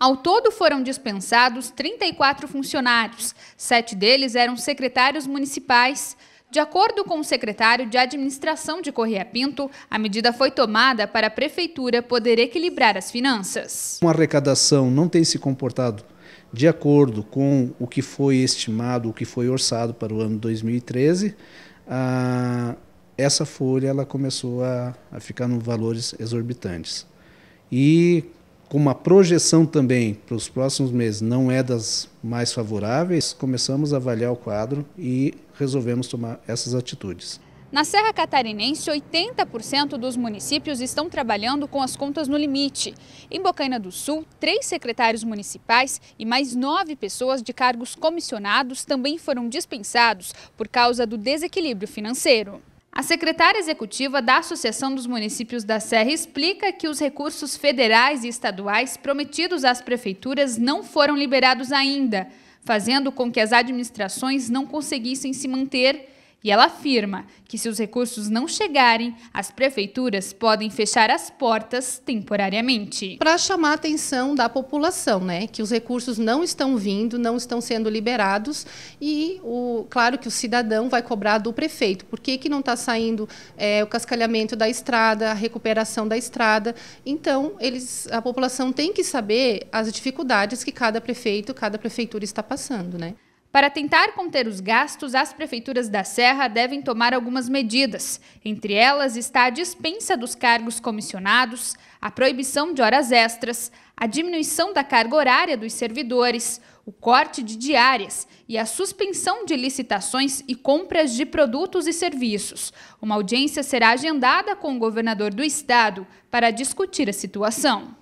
Ao todo foram dispensados 34 funcionários, sete deles eram secretários municipais. De acordo com o secretário de Administração de Correia Pinto, a medida foi tomada para a Prefeitura poder equilibrar as finanças. Uma arrecadação não tem se comportado de acordo com o que foi estimado, o que foi orçado para o ano 2013. Ah, essa folha ela começou a, a ficar em valores exorbitantes. E como a projeção também para os próximos meses não é das mais favoráveis, começamos a avaliar o quadro e resolvemos tomar essas atitudes. Na Serra Catarinense, 80% dos municípios estão trabalhando com as contas no limite. Em Bocaina do Sul, três secretários municipais e mais nove pessoas de cargos comissionados também foram dispensados por causa do desequilíbrio financeiro. A secretária executiva da Associação dos Municípios da Serra explica que os recursos federais e estaduais prometidos às prefeituras não foram liberados ainda, fazendo com que as administrações não conseguissem se manter e ela afirma que, se os recursos não chegarem, as prefeituras podem fechar as portas temporariamente. Para chamar a atenção da população, né? Que os recursos não estão vindo, não estão sendo liberados. E, o, claro, que o cidadão vai cobrar do prefeito. Por que, que não está saindo é, o cascalhamento da estrada, a recuperação da estrada? Então, eles, a população tem que saber as dificuldades que cada prefeito, cada prefeitura está passando, né? Para tentar conter os gastos, as prefeituras da Serra devem tomar algumas medidas. Entre elas está a dispensa dos cargos comissionados, a proibição de horas extras, a diminuição da carga horária dos servidores, o corte de diárias e a suspensão de licitações e compras de produtos e serviços. Uma audiência será agendada com o governador do estado para discutir a situação.